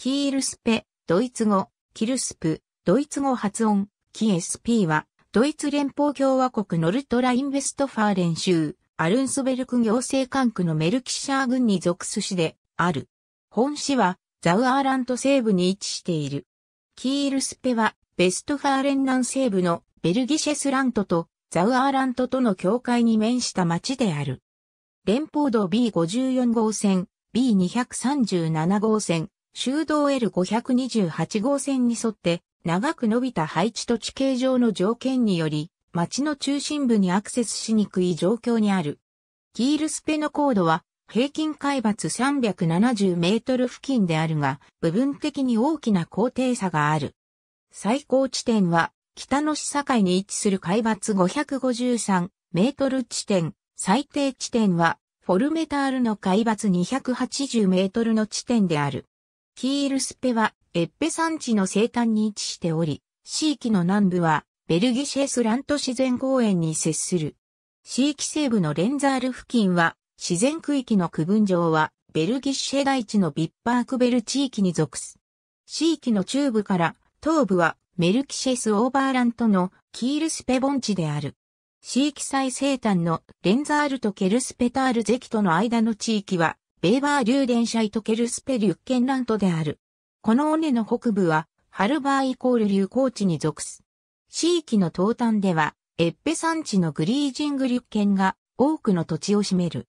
キールスペ、ドイツ語、キルスプ、ドイツ語発音、キエスピーは、ドイツ連邦共和国ノルトラインベストファーレン州、アルンスベルク行政管区のメルキシャー郡に属す市である。本市は、ザウアーラント西部に位置している。キールスペは、ベストファーレン南西部のベルギシェスラントとザウアーラントとの境界に面した町である。連邦道 B54 号線、B237 号線、修道 L528 号線に沿って長く伸びた配置と地形上の条件により、町の中心部にアクセスしにくい状況にある。キールスペの高度は平均海抜370メートル付近であるが、部分的に大きな高低差がある。最高地点は北の市境に位置する海抜553メートル地点、最低地点はフォルメタールの海抜280メートルの地点である。ヒールスペはエッペ山地の西端に位置しており、地域の南部はベルギシェスラント自然公園に接する。地域西部のレンザール付近は自然区域の区分上はベルギシェ大地のビッパークベル地域に属す。地域の中部から東部はメルキシェス・オーバーラントのキールスペ盆地である。地域最西端のレンザールとケルスペタールゼキとの間の地域はベーバー流電車イトケルスペリュッケンラントである。この尾根の北部は、ハルバーイコール流行地に属す。地域の東端では、エッペ山地のグリージングリュッケンが多くの土地を占める。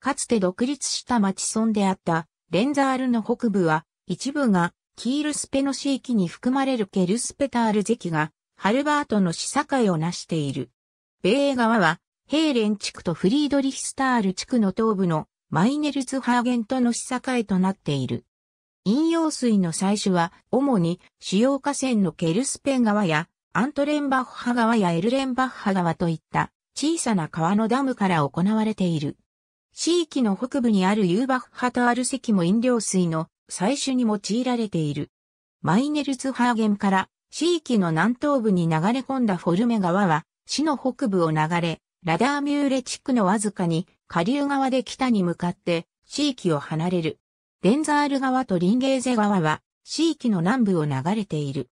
かつて独立した町村であったレンザールの北部は一部がキールスペの地域に含まれるケルスペタール関がハルバートの市境を成している。米側はヘーレン地区とフリードリヒスタール地区の東部のマイネルツハーゲンとの市境となっている。飲用水の採取は、主に主要河川のケルスペン川やアントレンバッハ川やエルレンバッハ川といった小さな川のダムから行われている。地域の北部にあるユーバッハとアルキも飲料水の採取に用いられている。マイネルツハーゲンから地域の南東部に流れ込んだフォルメ川は市の北部を流れ、ラダーミューレ地区のわずかに下流側で北に向かって、地域を離れる。デンザール川とリンゲーゼ川は、地域の南部を流れている。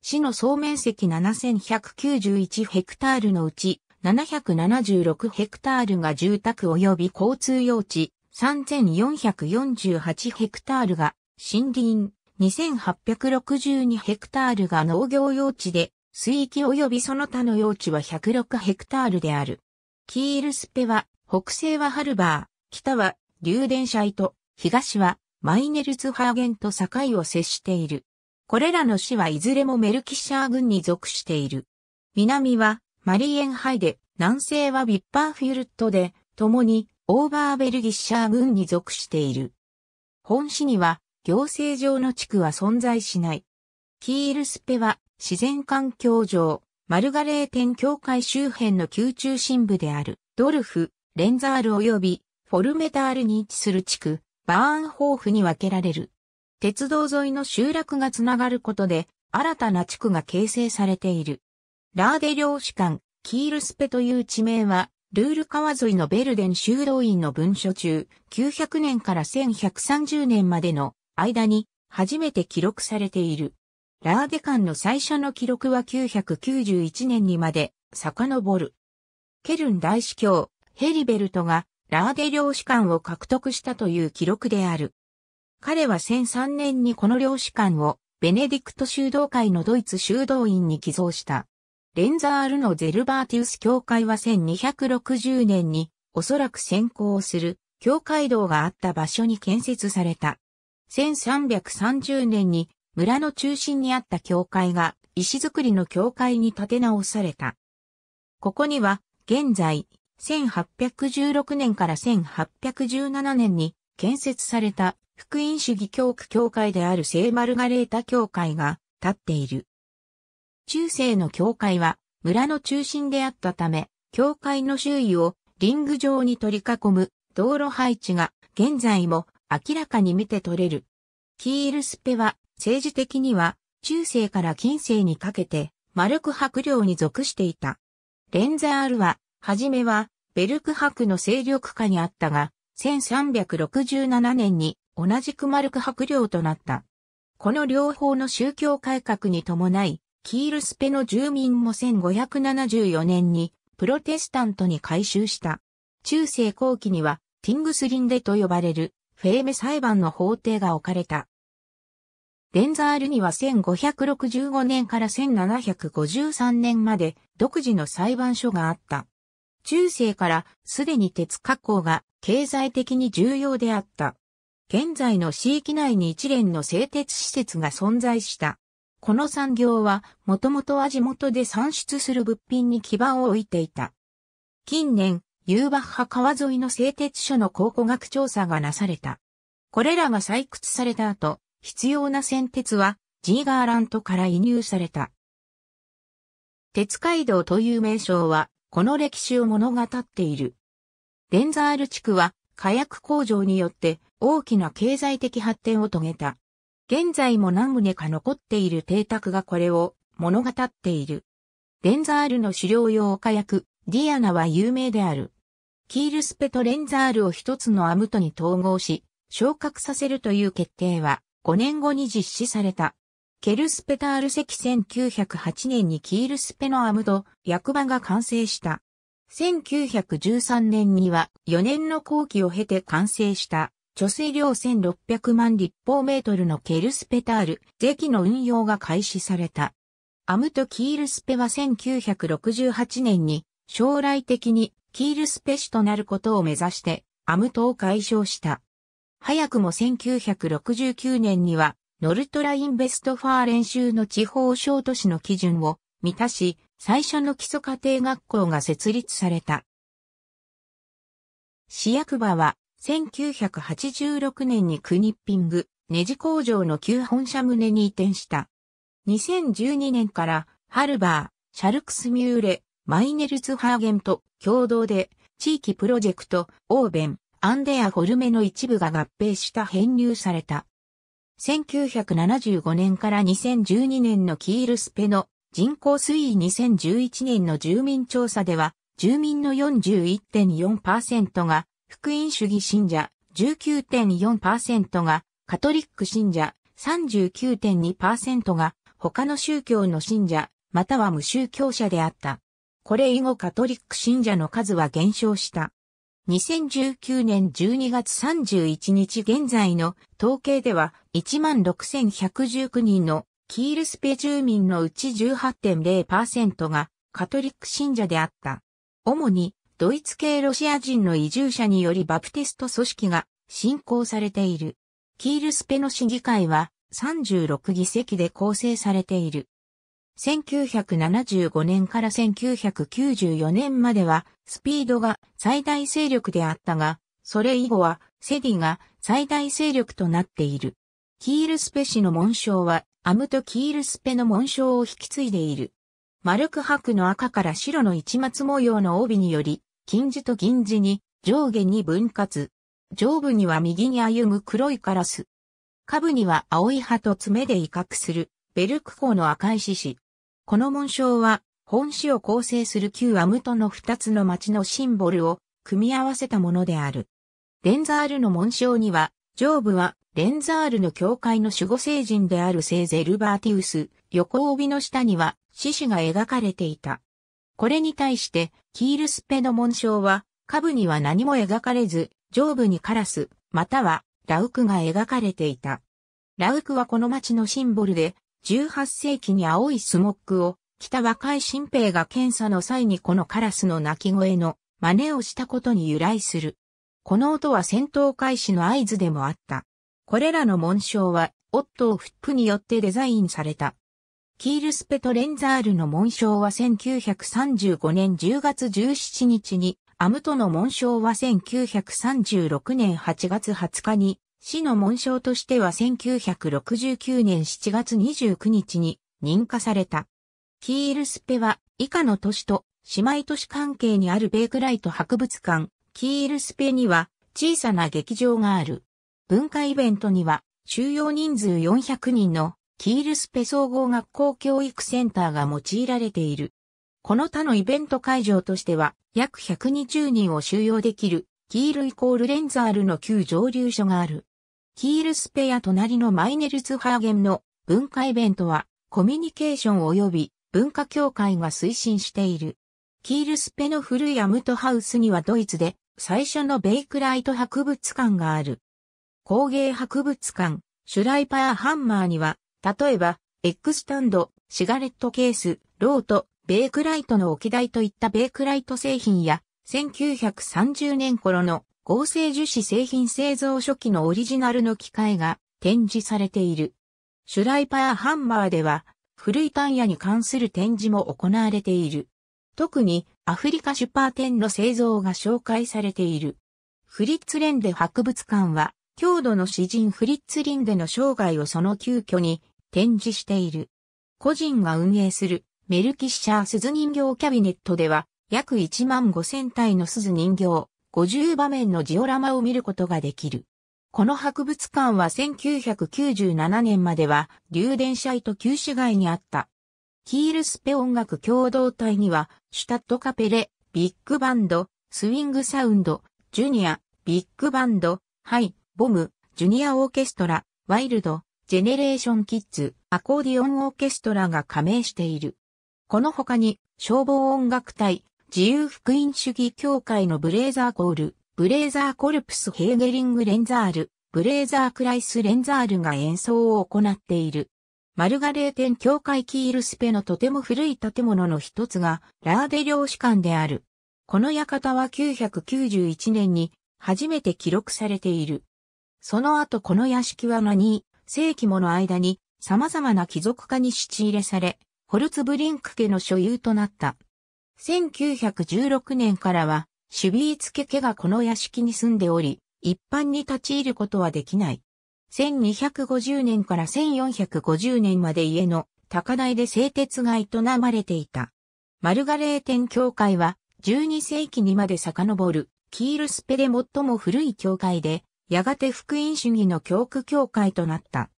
市の総面積7191ヘクタールのうち、776ヘクタールが住宅及び交通用地、3448ヘクタールが森林、2862ヘクタールが農業用地で、水域及びその他の用地は106ヘクタールである。キールスペは北西はハルバー、北は流電車イと、東はマイネルツハーゲンと境を接している。これらの市はいずれもメルキッシャー郡に属している。南はマリエンハイで、南西はビッパーフュルットで、共にオーバーベルギッシャー郡に属している。本市には行政上の地区は存在しない。キールスペは自然環境上、マルガレーテン教会周辺の宮中心部であるドルフ、レンザール及びフォルメタールに位置する地区、バーンホーフに分けられる。鉄道沿いの集落がつながることで、新たな地区が形成されている。ラーデ領主館、キールスペという地名は、ルール川沿いのベルデン修道院の文書中、900年から1130年までの間に初めて記録されている。ラーデ館の最初の記録は991年にまで遡る。ケルン大司教、ヘリベルトがラーデ領主館を獲得したという記録である。彼は1003年にこの領主館をベネディクト修道会のドイツ修道院に寄贈した。レンザールのゼルバーティウス教会は1260年におそらく先行する教会堂があった場所に建設された。1330年に村の中心にあった教会が石造りの教会に建て直された。ここには現在1816年から1817年に建設された福音主義教区教会である聖マルガレータ教会が立っている。中世の教会は村の中心であったため、教会の周囲をリング状に取り囲む道路配置が現在も明らかに見て取れる。キールスペは政治的には中世から近世にかけて丸く白伯領に属していた。レンザールは、はじめはベルク博の勢力下にあったが、1367年に同じくマルク博領となった。この両方の宗教改革に伴い、キールスペの住民も1574年にプロテスタントに改修した。中世後期にはティングスリンデと呼ばれるフェーメ裁判の法廷が置かれた。デンザールには1565年から1753年まで独自の裁判所があった。中世からすでに鉄加工が経済的に重要であった。現在の地域内に一連の製鉄施設が存在した。この産業はもともと味元で産出する物品に基盤を置いていた。近年、ユーバッハ川沿いの製鉄所の考古学調査がなされた。これらが採掘された後、必要な線鉄はジーガーラントから輸入された。鉄街道という名称はこの歴史を物語っている。デンザール地区は火薬工場によって大きな経済的発展を遂げた。現在も何棟か残っている邸宅がこれを物語っている。デンザールの狩猟用火薬、ディアナは有名である。キールスペとレンザールを一つのアムトに統合し、昇格させるという決定は5年後に実施された。ケルスペタール石1908年にキールスペのアムド、役場が完成した。1913年には4年の工期を経て完成した、貯水量1600万立方メートルのケルスペタール、税の運用が開始された。アムとキールスペは1968年に将来的にキールスペ市となることを目指してアムとを解消した。早くも1969年にはノルトラインベストファー練習の地方小都市の基準を満たし、最初の基礎家庭学校が設立された。市役場は、1986年にクニッピング、ネジ工場の旧本社棟に移転した。2012年から、ハルバー、シャルクスミューレ、マイネルツハーゲンと共同で、地域プロジェクト、オーベン、アンデア・ホルメの一部が合併した編入された。1975年から2012年のキールスペの人口推移2011年の住民調査では、住民の41.4%が福音主義信者、19.4%がカトリック信者、39.2%が他の宗教の信者、または無宗教者であった。これ以後カトリック信者の数は減少した。2019年12月31日現在の統計では16,119人のキールスペ住民のうち18.0%がカトリック信者であった。主にドイツ系ロシア人の移住者によりバプテスト組織が信仰されている。キールスペの市議会は36議席で構成されている。1975年から1994年までは、スピードが最大勢力であったが、それ以後は、セディが最大勢力となっている。キールスペ氏の紋章は、アムとキールスペの紋章を引き継いでいる。丸く白の赤から白の市松模様の帯により、金字と銀字に上下に分割。上部には右に歩む黒いカラス。下部には青い葉と爪で威嚇する、ベルクコの赤い獅子。この紋章は、本市を構成する旧アムトの2つの町のシンボルを組み合わせたものである。レンザールの紋章には、上部はレンザールの教会の守護聖人である聖ゼルバーティウス、横帯の下には獅子が描かれていた。これに対して、キールスペの紋章は、下部には何も描かれず、上部にカラス、またはラウクが描かれていた。ラウクはこの町のシンボルで、18世紀に青いスモックを着た若い新兵が検査の際にこのカラスの鳴き声の真似をしたことに由来する。この音は戦闘開始の合図でもあった。これらの紋章は、オットー・フックによってデザインされた。キールスペトレンザールの紋章は1935年10月17日に、アムトの紋章は1936年8月20日に市の紋章としては1969年7月29日に認可された。キールスペは以下の都市と姉妹都市関係にあるベークライト博物館、キールスペには小さな劇場がある。文化イベントには収容人数400人のキールスペ総合学校教育センターが用いられている。この他のイベント会場としては約120人を収容できるキールイコールレンザールの旧上流所がある。キールスペや隣のマイネルツハーゲンの文化イベントはコミュニケーション及び文化協会が推進している。キールスペの古いアムトハウスにはドイツで最初のベイクライト博物館がある。工芸博物館、シュライパーハンマーには、例えば、エッグスタンド、シガレットケース、ロート、ベイクライトの置き台といったベイクライト製品や、1930年頃の合成樹脂製品製造初期のオリジナルの機械が展示されている。シュライパーハンマーでは古いタイヤに関する展示も行われている。特にアフリカシュパーテンの製造が紹介されている。フリッツレンデ博物館は、郷土の詩人フリッツリンデの生涯をその急遽に展示している。個人が運営するメルキッシャー鈴人形キャビネットでは、約1万5千体の鈴人形、50場面のジオラマを見ることができる。この博物館は1997年までは、流電イと旧市街にあった。キールスペ音楽共同体には、シュタットカペレ、ビッグバンド、スウィングサウンド、ジュニア、ビッグバンド、ハイ、ボム、ジュニアオーケストラ、ワイルド、ジェネレーションキッズ、アコーディオンオーケストラが加盟している。この他に、消防音楽隊、自由福音主義協会のブレーザーコール、ブレーザーコルプスヘーゲリングレンザール、ブレーザークライスレンザールが演奏を行っている。マルガレーテン教会キールスペのとても古い建物の一つが、ラーデ領主館である。この館は991年に初めて記録されている。その後この屋敷は何世紀もの間に様々な貴族家に仕入れされ、ホルツブリンク家の所有となった。1916年からは、守備付け家がこの屋敷に住んでおり、一般に立ち入ることはできない。1250年から1450年まで家の高台で製鉄が営まれていた。マルガレーテン教会は12世紀にまで遡るキールスペで最も古い教会で、やがて福音主義の教区教会となった。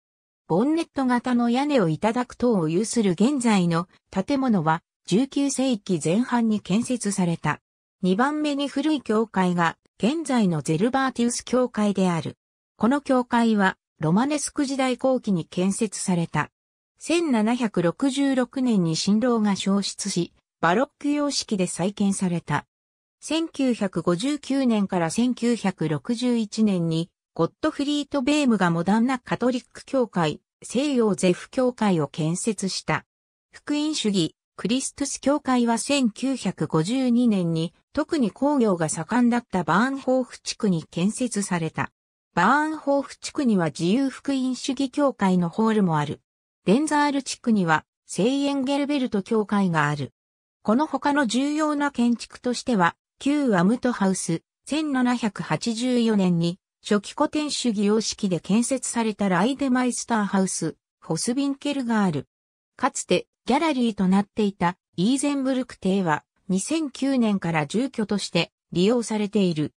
ボンネット型の屋根をいただく塔を有する現在の建物は19世紀前半に建設された。2番目に古い教会が現在のゼルバーティウス教会である。この教会はロマネスク時代後期に建設された。1766年に新郎が消失し、バロック様式で再建された。1959年から1961年に、ゴットフリート・ベームがモダンなカトリック教会、西洋ゼフ教会を建設した。福音主義、クリストス教会は1952年に特に工業が盛んだったバーンホーフ地区に建設された。バーンホーフ地区には自由福音主義教会のホールもある。デンザール地区には聖エンゲルベルト教会がある。この他の重要な建築としては、旧アムトハウス、1784年に初期古典主義様式で建設されたライデマイスターハウス、ホスビンケルがある。かつてギャラリーとなっていたイーゼンブルク邸は2009年から住居として利用されている。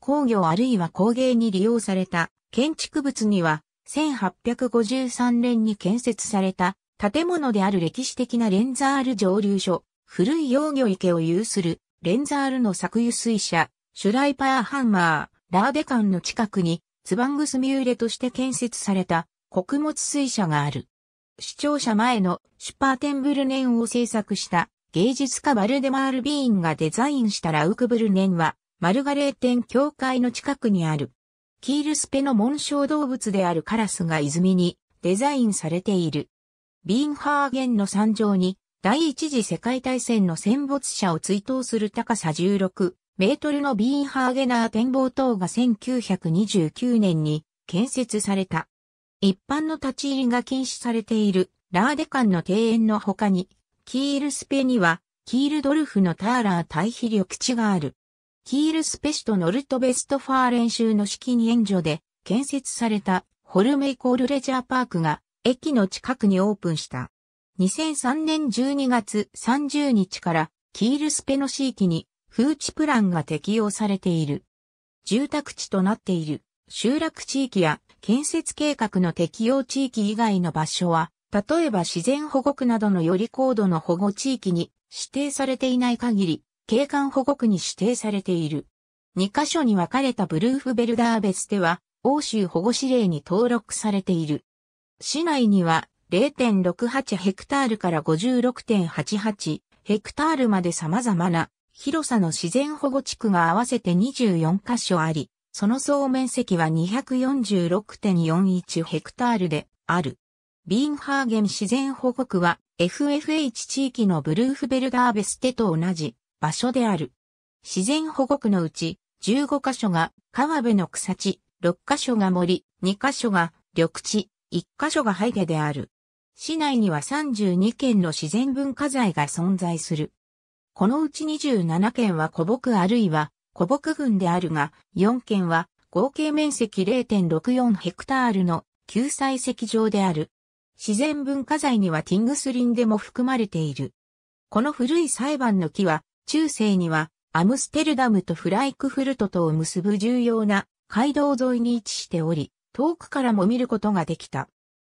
工業あるいは工芸に利用された建築物には1853年に建設された建物である歴史的なレンザール蒸留所、古い養魚池を有するレンザールの作油水車、シュライパーハンマー、ラーベ館の近くにツバングスミューレとして建設された穀物水車がある。視聴者前のシュパーテンブルネンを制作した芸術家バルデマール・ビーンがデザインしたラウクブルネンは、マルガレーテン教会の近くにある、キールスペの紋章動物であるカラスが泉にデザインされている。ビーンハーゲンの山上に、第一次世界大戦の戦没者を追悼する高さ16メートルのビーンハーゲナー展望塔が1929年に建設された。一般の立ち入りが禁止されているラーデカンの庭園の他に、キールスペには、キールドルフのターラー対比緑地がある。キールスペ市とノルトベストファー練習の資金援助で建設されたホルメイコールレジャーパークが駅の近くにオープンした。2003年12月30日からキールスペの地域に風地プランが適用されている。住宅地となっている。集落地域や建設計画の適用地域以外の場所は、例えば自然保護区などのより高度の保護地域に指定されていない限り、景観保護区に指定されている。2カ所に分かれたブルーフベルダー別では、欧州保護指令に登録されている。市内には0.68ヘクタールから56.88ヘクタールまで様々な広さの自然保護地区が合わせて24カ所あり、その総面積は246.41ヘクタールである。ビーンハーゲン自然保護区は FFH 地域のブルーフベルダーベステと同じ場所である。自然保護区のうち15カ所が川辺の草地、6カ所が森、2カ所が緑地、1カ所がハイである。市内には32件の自然文化財が存在する。このうち27件は古木あるいは古木群であるが、4県は合計面積0.64ヘクタールの救済石場である。自然文化財にはティングスリンでも含まれている。この古い裁判の木は、中世にはアムステルダムとフライクフルトとを結ぶ重要な街道沿いに位置しており、遠くからも見ることができた。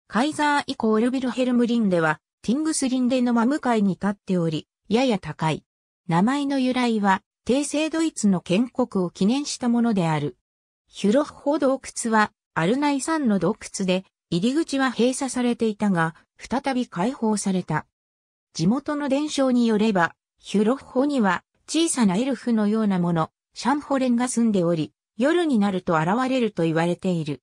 カイザー以降ルビルヘルムリンでは、ティングスリンデの真向かいに立っており、やや高い。名前の由来は、帝政ドイツの建国を記念したものである。ヒュロッホ洞窟は、アルナイ山の洞窟で、入り口は閉鎖されていたが、再び開放された。地元の伝承によれば、ヒュロッホには、小さなエルフのようなもの、シャンホレンが住んでおり、夜になると現れると言われている。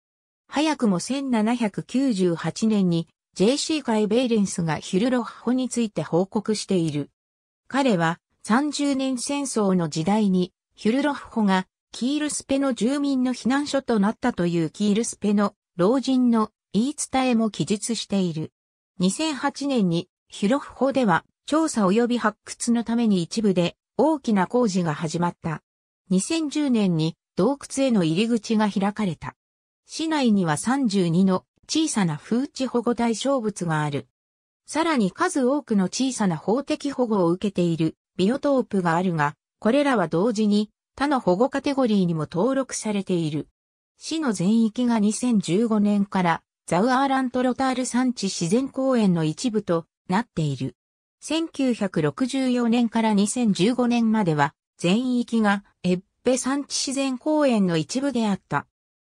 早くも1798年に JC カイ・ベイレンスがヒュルロッホについて報告している。彼は30年戦争の時代に、ヒュルロフホがキールスペの住民の避難所となったというキールスペの老人の言い伝えも記述している。2008年にヒュロフホでは調査及び発掘のために一部で大きな工事が始まった。2010年に洞窟への入り口が開かれた。市内には32の小さな風地保護対象物がある。さらに数多くの小さな法的保護を受けているビオトープがあるが、これらは同時に他の保護カテゴリーにも登録されている。市の全域が2015年からザウアーラントロタール山地自然公園の一部となっている。1964年から2015年までは全域がエッペ山地自然公園の一部であった。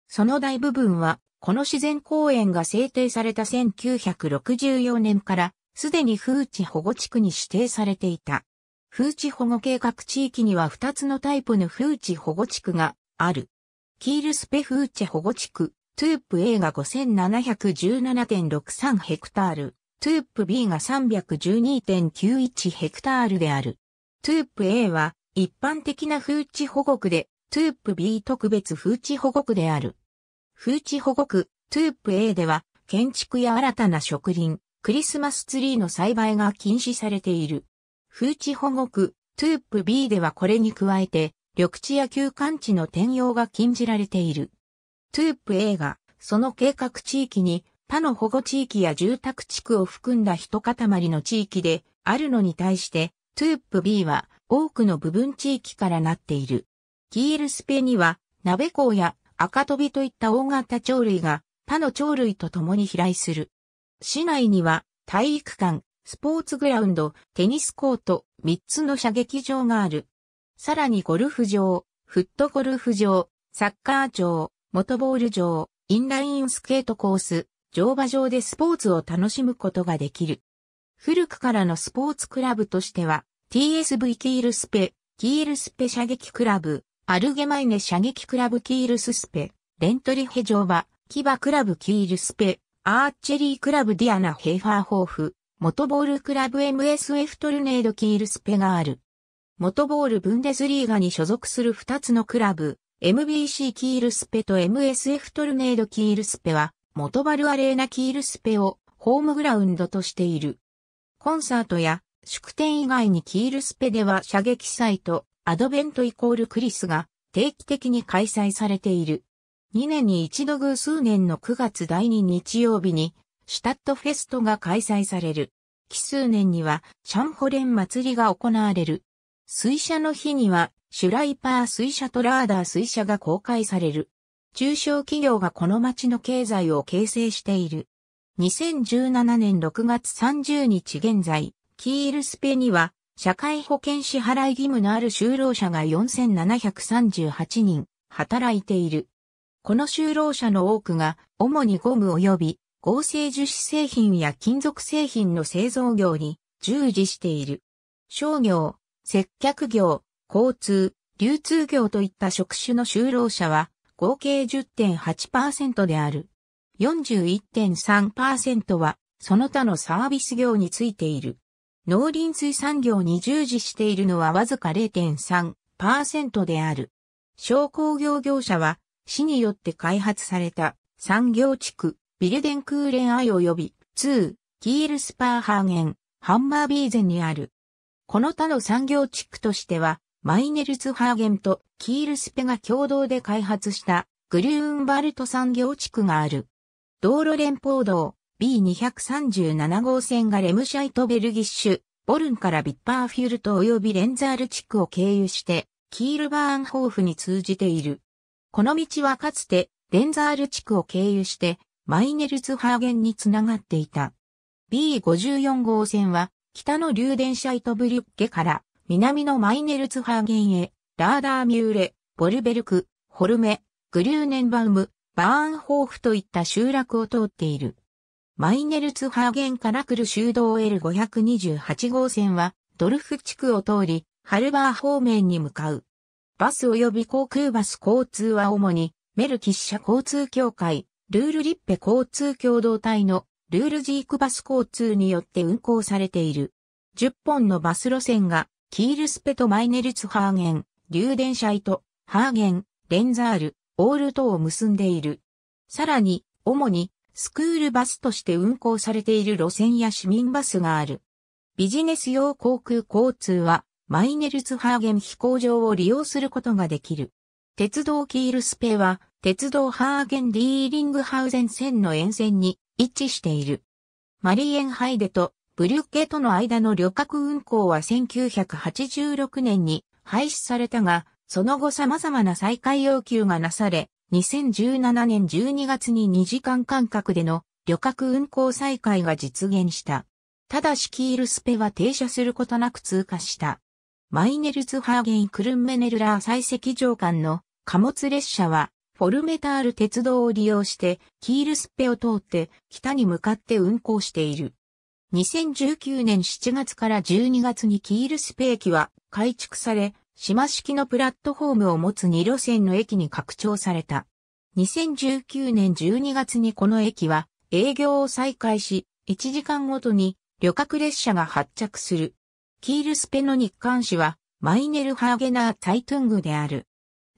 その大部分はこの自然公園が制定された1964年からすでに風地保護地区に指定されていた。風地保護計画地域には2つのタイプの風地保護地区がある。キールスペ風地保護地区、トゥープ A が5717.63ヘクタール、トゥープ B が312.91ヘクタールである。トゥープ A は一般的な風地保護区で、トゥープ B 特別風地保護区である。風地保護区、トゥープ A では、建築や新たな植林、クリスマスツリーの栽培が禁止されている。風地保護区、トゥープ B ではこれに加えて、緑地や休館地の転用が禁じられている。トゥープ A が、その計画地域に、他の保護地域や住宅地区を含んだ一塊の地域であるのに対して、トゥープ B は多くの部分地域からなっている。キールスペには、鍋港や赤飛びといった大型鳥類が他の鳥類と共に飛来する。市内には体育館、スポーツグラウンド、テニスコート、3つの射撃場がある。さらにゴルフ場、フットゴルフ場、サッカー場、モトボール場、インラインスケートコース、乗馬場でスポーツを楽しむことができる。古くからのスポーツクラブとしては、TSV キールスペ、キールスペ射撃クラブ、アルゲマイネ射撃クラブキールススペ、レントリヘ乗馬、キバクラブキールスペ、アーチェリークラブディアナヘイファーホーフ、元ボールクラブ MSF トルネードキールスペガール。元ボールブンデスリーガに所属する2つのクラブ、MBC キールスペと MSF トルネードキールスペは、元バルアレーナキールスペをホームグラウンドとしている。コンサートや祝典以外にキールスペでは射撃祭とアドベントイコールクリスが定期的に開催されている。2年に一度偶数年の9月第2日曜日にシュタットフェストが開催される。奇数年にはシャンホレン祭りが行われる。水車の日にはシュライパー水車とラーダー水車が公開される。中小企業がこの町の経済を形成している。2017年6月30日現在、キールスペには社会保険支払い義務のある就労者が4738人働いている。この就労者の多くが主にゴム及び合成樹脂製品や金属製品の製造業に従事している。商業、接客業、交通、流通業といった職種の就労者は合計10.8%である。41.3%はその他のサービス業についている。農林水産業に従事しているのはわずか0.3%である。商工業業者は市によって開発された産業地区、ビルデンクーレンアイ及び、2、キールスパーハーゲン、ハンマービーゼンにある。この他の産業地区としては、マイネルツハーゲンとキールスペが共同で開発したグリューンバルト産業地区がある。道路連邦道 B237 号線がレムシャイトベルギッシュ、ボルンからビッパーフュルト及びレンザール地区を経由して、キールバーンホーフに通じている。この道はかつて、レンザール地区を経由して、マイネルツハーゲンにつながっていた。B54 号線は、北の流電車イトブリュッゲから、南のマイネルツハーゲンへ、ラーダーミューレ、ボルベルク、ホルメ、グリューネンバウム、バーンホーフといった集落を通っている。マイネルツハーゲンから来る修道 L528 号線は、ドルフ地区を通り、ハルバー方面に向かう。バス及び航空バス交通は主に、メルキッシャ交通協会、ルールリッペ交通共同体のルールジークバス交通によって運行されている。10本のバス路線が、キールスペとマイネルツハーゲン、リューデンシャイト、ハーゲン、レンザール、オールトを結んでいる。さらに、主に、スクールバスとして運行されている路線や市民バスがある。ビジネス用航空交通は、マイネルツハーゲン飛行場を利用することができる。鉄道キールスペは、鉄道ハーゲンディーリングハウゼン線の沿線に位置している。マリエンハイデとブリュッケとの間の旅客運行は1986年に廃止されたが、その後様々な再開要求がなされ、2017年12月に2時間間隔での旅客運行再開が実現した。ただしキールスペは停車することなく通過した。マイネルズハーゲンクルンメネルラー採石場間の貨物列車はフォルメタール鉄道を利用して、キールスペを通って北に向かって運行している。2019年7月から12月にキールスペ駅は改築され、島式のプラットフォームを持つ2路線の駅に拡張された。2019年12月にこの駅は営業を再開し、1時間ごとに旅客列車が発着する。キールスペの日刊誌はマイネルハーゲナー・タイトゥングである。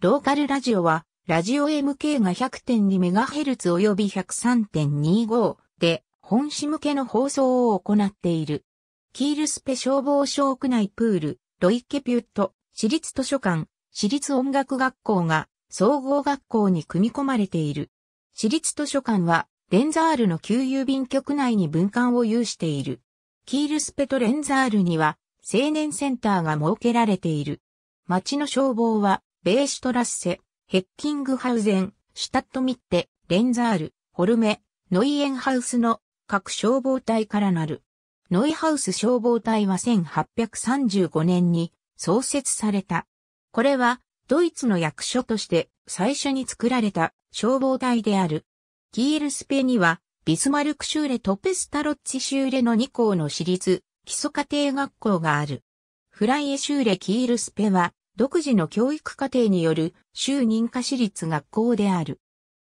ローカルラジオはラジオ MK が 100.2MHz 及び103.25で本市向けの放送を行っている。キールスペ消防署屋内プール、ロイケピュット、私立図書館、私立音楽学校が総合学校に組み込まれている。私立図書館はレンザールの旧郵便局内に分館を有している。キールスペとレンザールには青年センターが設けられている。町の消防はベーシュトラッセ、ヘッキングハウゼン、シュタットミッテ、レンザール、ホルメ、ノイエンハウスの各消防隊からなる。ノイハウス消防隊は1835年に創設された。これはドイツの役所として最初に作られた消防隊である。キールスペにはビスマルクシューレとペスタロッチシューレの2校の私立基礎家庭学校がある。フライエシューレキールスペは独自の教育課程による州認可私立学校である。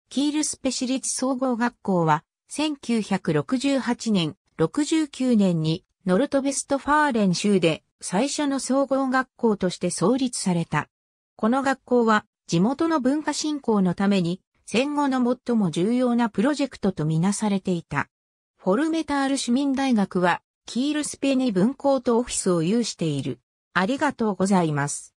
キールスペリ立総合学校は、1968年、69年にノルトベストファーレン州で最初の総合学校として創立された。この学校は地元の文化振興のために戦後の最も重要なプロジェクトとみなされていた。フォルメタール市民大学はキールスペに文校とオフィスを有している。ありがとうございます。